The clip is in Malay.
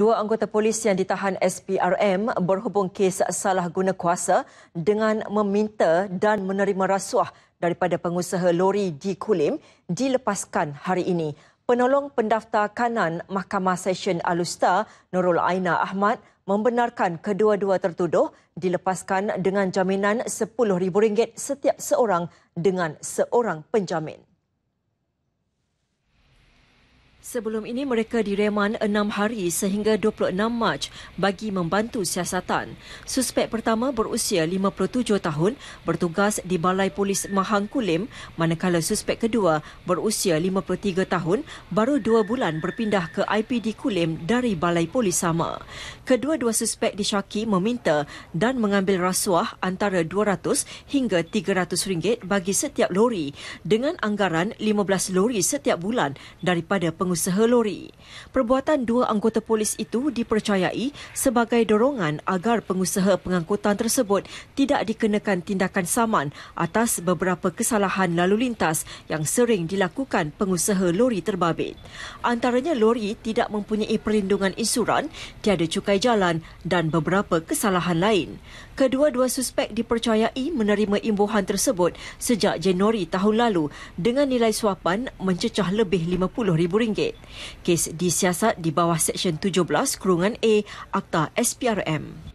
Dua anggota polis yang ditahan SPRM berhubung kes salah guna kuasa dengan meminta dan menerima rasuah daripada pengusaha lori di Kulim dilepaskan hari ini. Penolong pendaftar kanan Mahkamah Session Alusta Nurul Aina Ahmad membenarkan kedua-dua tertuduh dilepaskan dengan jaminan RM10,000 setiap seorang dengan seorang penjamin. Sebelum ini mereka direman enam hari sehingga 26 Mac bagi membantu siasatan. Suspek pertama berusia 57 tahun bertugas di Balai Polis Mahang Kulim manakala suspek kedua berusia 53 tahun baru dua bulan berpindah ke IPD Kulim dari Balai Polis sama. Kedua-dua suspek disyaki meminta dan mengambil rasuah antara 200 hingga 300 ringgit bagi setiap lori dengan anggaran 15 lori setiap bulan daripada peng- pengusaha lori. Perbuatan dua anggota polis itu dipercayai sebagai dorongan agar pengusaha pengangkutan tersebut tidak dikenakan tindakan saman atas beberapa kesalahan lalu lintas yang sering dilakukan pengusaha lori terbabit. Antaranya lori tidak mempunyai perlindungan insuran, tiada cukai jalan dan beberapa kesalahan lain. Kedua-dua suspek dipercayai menerima imbuhan tersebut sejak Januari tahun lalu dengan nilai suapan mencecah lebih RM50,000. Kes disiasat di bawah Seksyen 17 Kurungan A Akta SPRM.